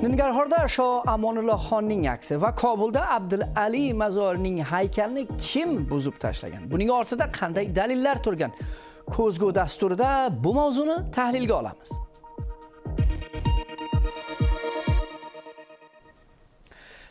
Ningarxorda sho Amonullohxonning aksi va Kobulda Abdul Ali Mazorining haykalini kim buzib tashlagan? Buning ortida qanday dalillar turgan? Ko'zgu dasturida bu mavzuni tahlilga olamiz.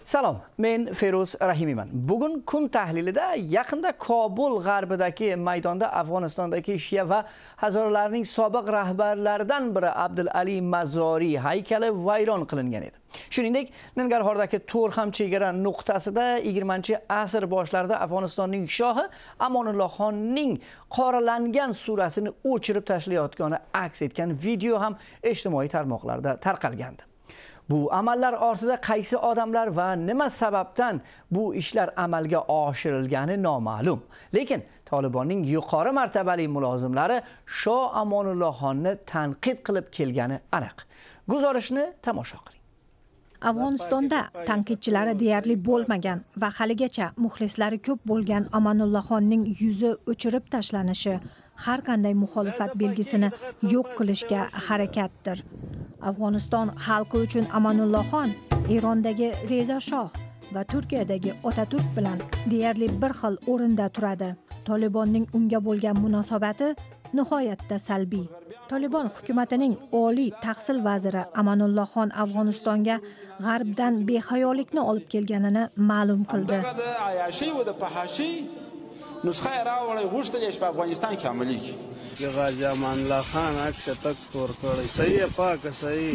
Salom, men Feroz Rahimiman. Bugun kun tahlilida yaqinda Kobul g'arbidagi maydonda Afg'onistondagi Shia va Hazorlarning sobiq rahbarlaridan biri Abdul Ali Mazori haykali vayron qilingan edi. Shuningdek, Nangarhordagi To'rxam chegara nuqtasida 20-asr boshlarida Afg'onistonning shohi Amonulloh xonning qoralangan surasini o'chirib tashlayotgani aks etgan video ham ijtimoiy tarmoqlarda tarqalgandi. bu amallar ortida qaysi odamlar va nima sababdan bu ishlar amalga oshirilgani noma'lum lekin tolibonning yuqori martabali mulozimlari sho amonullohxonni tanqid qilib kelgani aniq guzorishni tomosha qiling afg'onistonda tanqidchilari deyarli bo'lmagan va haligacha muxlislari ko'p bo'lgan amanullaxonning yuzi o'chirib tashlanishi har qanday muxolifat belgisini yo'q qilishga harakatdir afg'oniston xalqi uchun amanullohxon erondagi reza shoh va turkiyadagi otaturk bilan deyarli bir xil o'rinda turadi tolibonning unga bo'lgan munosabati nihoyatda salbiy tolibon hukumatining oliy tahsil vaziri amanullohxon afg'onistonga g'arbdan behayolikni olib kelganini ma'lum qildi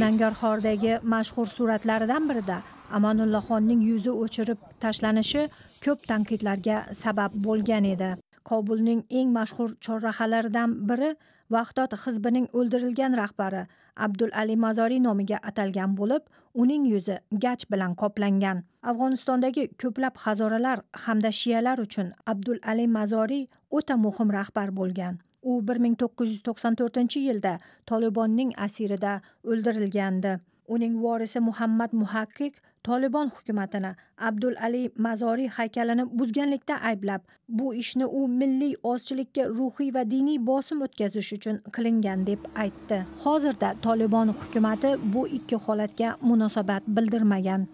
Nangarxordagi mashhur suratlaridan birida amonullaxonning yuzi o'chirib tashlanishi ko'p tanqidlarga sabab bo'lgan edi. Kobulning eng mashhur chorrahalaridan biri Vahdod hizbining o'ldirilgan rahbari Abdul Ali Mazori nomiga atalgan bo'lib, uning yuzi gach bilan qoplangan. Afg'onistondagi ko'plab hazoralar hamda shiyalar uchun Abdul Ali Mazori o'ta muhim rahbar bo'lgan. u bir ming to'qqiz yuz to'qson to'rtinchi yilda tolibonning asirida o'ldirilgandi uning vorisi muhammad muhakkik tolibon hukumatini abdul ali mazoriy haykalini buzganlikda ayblab bu ishni u milliy ozchilikka ruhiy va diniy bosim o'tkazish uchun qilingan deb aytdi hozirda tolibon hukumati bu ikki holatga munosabat bildirmagan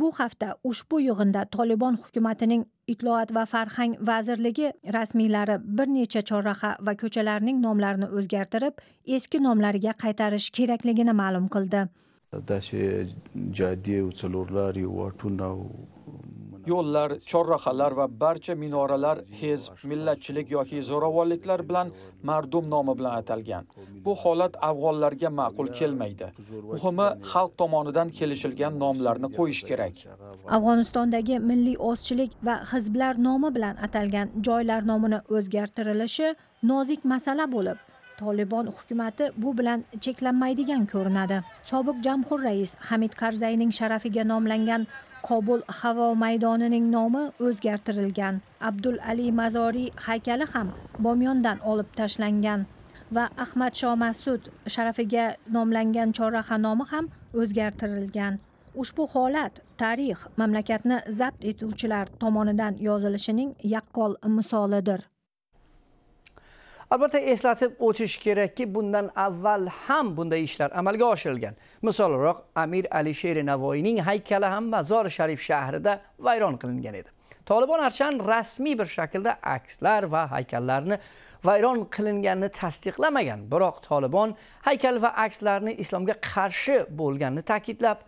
bu hafta ushbu yig'inda tolibon hukumatining itloat va farhang vazirligi rasmiylari bir necha chorraha va ko'chalarning nomlarini o'zgartirib eski nomlariga qaytarish kerakligini ma'lum qildi yo'llar chorrahalar va barcha minoralar hezb millatchilik yoki zo'ravonliklar bilan mardum nomi bilan atalgan bu holat afg'onlarga ma'qul kelmaydi muhimi xalq tomonidan kelishilgan nomlarni qo'yish kerak afg'onistondagi milliy ozchilik va hizblar nomi bilan atalgan joylar nomini o'zgartirilishi nozik masala bo'lib tolibon hukumati bu bilan cheklanmaydigan ko'rinadi sobiq jamhur rais hamid karzayning sharafiga nomlangan kobul havo maydonining nomi o'zgartirilgan abdul ali mazoriy haykali ham bomyondan olib tashlangan va ahmad masud sharafiga nomlangan chorraha nomi ham o'zgartirilgan ushbu holat tarix mamlakatni zabt etuvchilar tomonidan yozilishining yaqqol misolidir albatta eslatib o'tish kerakki bundan avval ham bunday ishlar amalga oshirilgan misolroq amir Alisher navoiyning haykali ham mazor sharif shahrida vayron qilingan edi tolibon archan rasmiy bir shaklda akslar va haykallarni vayron qilinganini tasdiqlamagan biroq tolibon haykal va akslarni islomga qarshi bo'lganini ta'kidlab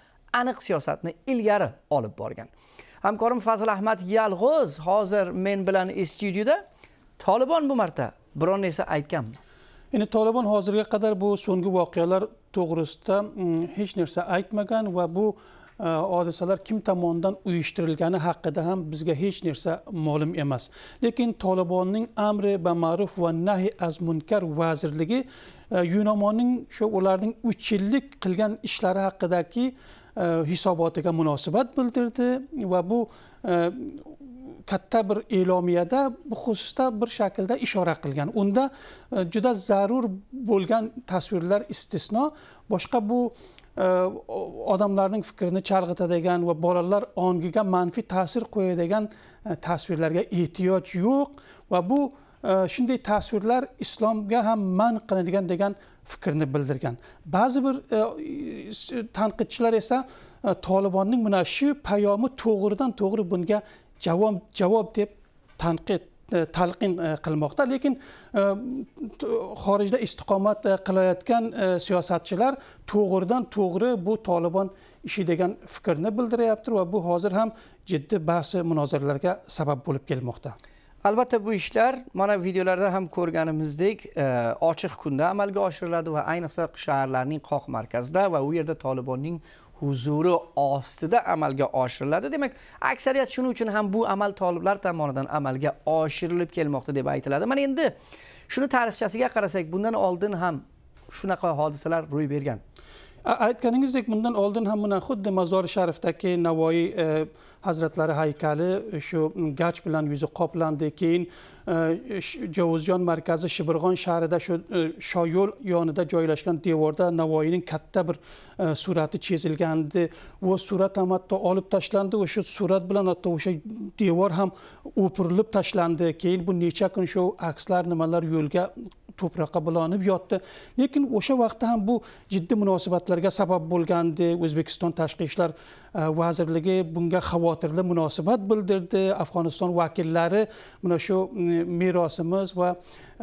aniq siyosatni ilgari olib borgan hamkorim fazil ahmad yalg'oz hozir men bilan studiyada tolibon bu marta biron narsa aytganmi endi tolibon hozirga qadar bu so'nggi voqealar to'g'risida mm, hech narsa aytmagan va bu Э, hodisalar kim tomonidan uyushtirilgani haqida ham bizga hech narsa ma'lum emas lekin tolibonning amri ba ma'ruf va nahi az munkar vazirligi e, yunomonning shu ularning uch yillik qilgan ishlari haqidagi e, hisobotiga munosabat bildirdi va bu e, katta bir e'lomiyada bu xususda bir shaklda ishora qilgan unda juda zarur bo'lgan tasvirlar istisno boshqa bu odamlarning fikrini chalg'itadigan va bolalar ongiga manfiy ta'sir qo'yadigan e, tasvirlarga ehtiyoj yo'q va bu e, shunday tasvirlar islomga ham man qilinadigan degan fikrni bildirgan ba'zi bir e, tanqidchilar esa tolibonning mana shu payomi to'g'ridan to'g'ri bunga javob javob deb tanqid E, talqin e, qilmoqda lekin e, xorijda istiqomat qilayotgan siyosatchilar to'g'ridan to'g'ri bu tolibon ishi degan fikrni bildiryapti va bu hozir ham jiddiy bahsi munozaralarga sabab bo'lib kelmoqda albatta bu ishlar mana videolarda ham ko'rganimizdek e, ochiq kunda amalga oshiriladi va ayniqsa shaharlarning qoq markazida va u yerda tolibonning huzuri ostida amalga oshiriladi demak aksariyat shuning uchun ham bu amal toliblar tomonidan amalga oshirilib kelmoqda deb aytiladi mana endi shuni tarixchasiga qarasak bundan oldin ham shunaqa hodisalar ro'y bergan aytganingizdek bundan oldin ham mana xuddi mazori sharifdagi navoiy e, hazratlari haykali e, shu gach bilan yuzi qoplandi keyin e, jovuzjon markazi shibirg'on shahrida shu shoyo'l yonida joylashgan devorda navoiyning katta bir surati chizilgandi va surat ham hatto olib tashlandi o'sha surat bilan hatto o'sha devor ham o'pirilib tashlandi keyin bu necha kun shu akslar nimalar yo'lga to'proqqa bulanib yotdi lekin o'sha vaqtda ham bu jiddiy munosabatlar talafotlarga sabab bo'lgandek o'zbekiston tashqi ishlar e, vazirligi bunga xavotirli munosabat bildirdi afg'oniston vakillari mana shu merosimiz va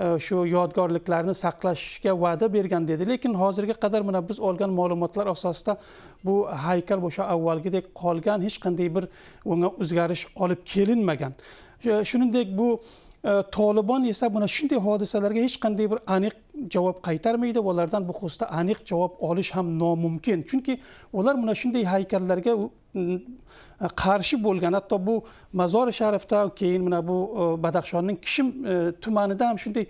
e, shu yodgorliklarni saqlashga va'da bergan dedi lekin hozirga qadar mana biz olgan ma'lumotlar asosida bu haykal o'sha avvalgidek qolgan hech qanday bir unga o'zgarish olib kelinmagan shuningdek bu e, tolibon esa mana shunday hodisalarga hech qanday bir aniq javob qaytarmaydi va ulardan bu xususda aniq javob olish ham nomumkin chunki ular mana shunday haykallarga qarshi bo'lgan hatto bu mazori sharifda keyin mana bu e, badaxshonning kishim e, tumanida ham shunday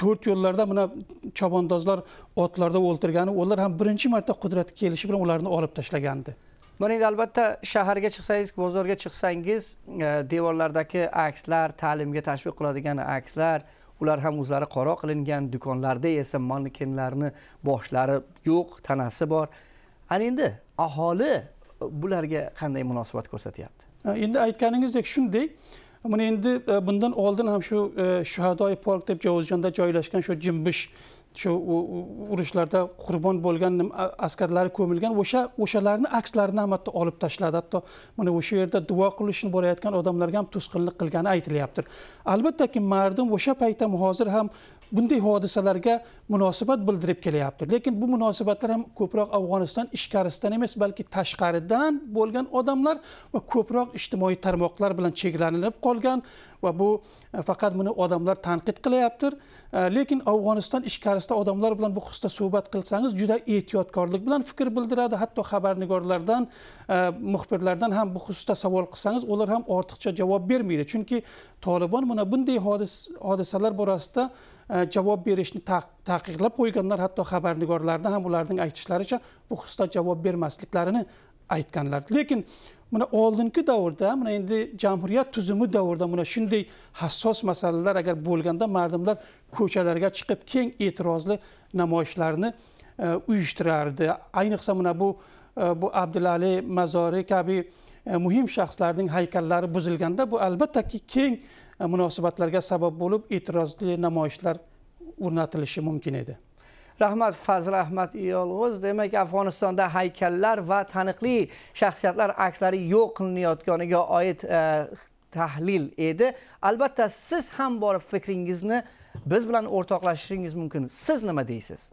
to'rt yo'llarda mana chobondozlar otlarda o'ltirgani ular ham birinchi marta qudrat kelishi bilan ularni olib tashlagandi mana endi albatta shaharga chiqsangiz bozorga chiqsangiz e, devorlardagi akslar ta'limga tashviq qiladigan akslar ular ham o'zlari qaro qilingan do'konlarda esa manekenlarni boshlari yo'q tanasi bor ana endi aholi e, bularga qanday munosabat ko'rsatyapti endi aytganingizdek shunday mana endi e, bundan oldin ham shu e, shuhadoi park deb javuzjonda joylashgan shu jimbish shu urushlarda qurbon bo'lgan askarlari ko'milgan o'sha o'shalarni akslarini ham hatto olib tashladi hatto mana o'sha yerda duo qilishni borayotgan odamlarga ham to'sqinlik qilgani aytilyapti albattaki mardum o'sha paytda hozir ham bunday hodisalarga munosabat bildirib kelyapti lekin bu munosabatlar ham ko'proq afg'oniston ichkarisidan emas balki tashqaridan bo'lgan odamlar va ko'proq ijtimoiy tarmoqlar bilan cheklanilib qolgan va bu e, faqat buni odamlar tanqid qilyaptir e, lekin afg'oniston ichkarisida odamlar bilan bu xususda suhbat qilsangiz juda ehtiyotkorlik bilan fikr bildiradi hatto xabarnigorlardan e, muxbirlardan ham bu xususda savol qilsangiz ular ham ortiqcha javob bermaydi chunki tolibon mana bunday hodisalar borasida javob berishni taqiqlab qo'yganlar hatto xabarnigorlarda ham ularning aytishlaricha bu xususda javob bermasliklarini aytganlar lekin mana oldingi davrda mana endi jamhuriyat tuzumi davrida mana shunday hassos masalalar agar bo'lganda mardimlar ko'chalarga chiqib keng e'tirozli namoyishlarni e, uyushtirardi ayniqsa mana bu e, bu abdulali mazori kabi e, muhim shaxslarning haykallari buzilganda bu albattaki keng munosabatlarga sabab bo'lib e'tirozli namoyishlar o'rnatilishi mumkin edi rahmat fazil ahmad iyolg'uz demak afg'onistonda haykallar va taniqli shaxsiyatlar akslari yo'q qilinayotganiga oid e, tahlil edi albatta siz ham borib fikringizni biz bilan o'rtoqlashishingiz mumkin siz nima deysiz